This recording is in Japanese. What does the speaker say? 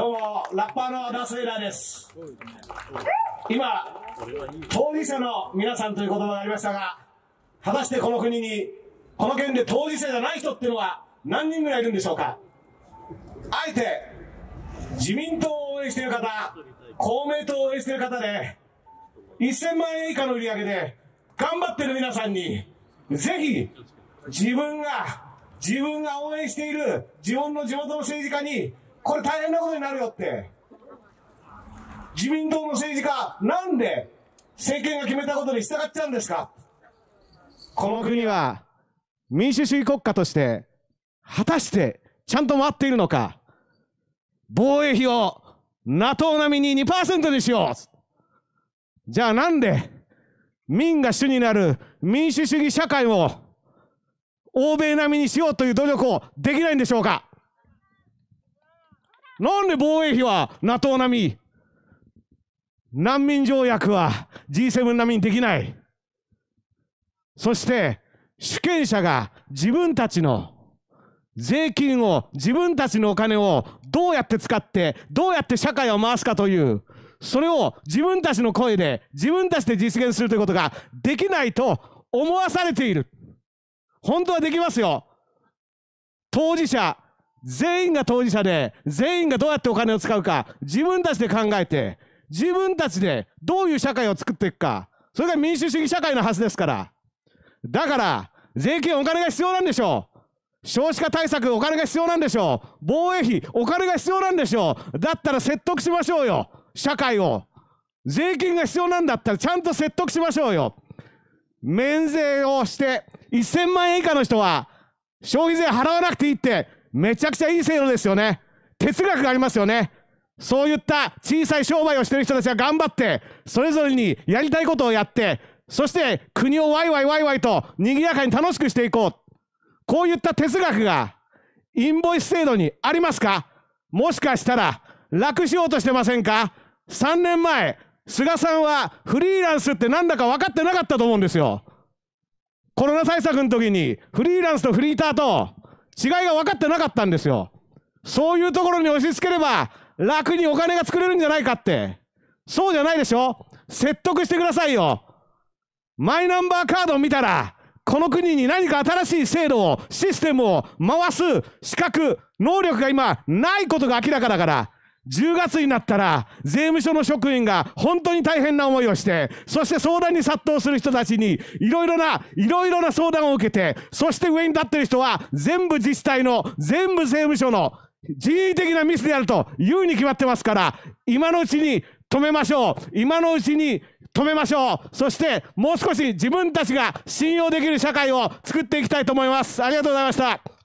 どうもラッパーのダス・イーです今当事者の皆さんという言葉がありましたが果たしてこの国にこの件で当事者じゃない人っていうのは何人ぐらいいるんでしょうかあえて自民党を応援している方公明党を応援している方で1000万円以下の売り上げで頑張ってる皆さんにぜひ自分が自分が応援している自分の地元の政治家にこれ大変なことになるよって。自民党の政治家、なんで政権が決めたことに従っちゃうんですかこの国は民主主義国家として果たしてちゃんと回っているのか防衛費を NATO 並みに2%にしようじゃあなんで民が主になる民主主義社会を欧米並みにしようという努力をできないんでしょうかなんで防衛費は NATO 並み難民条約は G7 並みにできない。そして、主権者が自分たちの税金を、自分たちのお金をどうやって使って、どうやって社会を回すかという、それを自分たちの声で、自分たちで実現するということができないと思わされている。本当はできますよ。当事者、全員が当事者で、全員がどうやってお金を使うか、自分たちで考えて、自分たちでどういう社会を作っていくか、それが民主主義社会のはずですから。だから、税金お金が必要なんでしょう。少子化対策お金が必要なんでしょう。防衛費お金が必要なんでしょう。だったら説得しましょうよ。社会を。税金が必要なんだったらちゃんと説得しましょうよ。免税をして1000万円以下の人は消費税払わなくていいってめちゃくちゃいい制度ですよね。哲学がありますよね。そういった小さい商売をしてる人たちが頑張って、それぞれにやりたいことをやって、そして国をワイワイワイワイと賑やかに楽しくしていこう。こういった哲学がインボイス制度にありますかもしかしたら楽しようとしてませんか ?3 年前、菅さんはフリーランスってなんだか分かってなかったと思うんですよ。コロナ対策の時にフリーランスとフリーターと違いが分かってなかったんですよ。そういうところに押し付ければ楽にお金が作れるんじゃないかって。そうじゃないでしょ説得してくださいよ。マイナンバーカードを見たら、この国に何か新しい制度を、システムを回す資格、能力が今ないことが明らかだから、10月になったら税務署の職員が本当に大変な思いをしてそして相談に殺到する人たちにいろいろないろいろな相談を受けてそして上に立ってる人は全部自治体の全部税務署の人為的なミスであるというに決まってますから今のうちに止めましょう今のうちに止めましょうそしてもう少し自分たちが信用できる社会を作っていきたいと思いますありがとうございました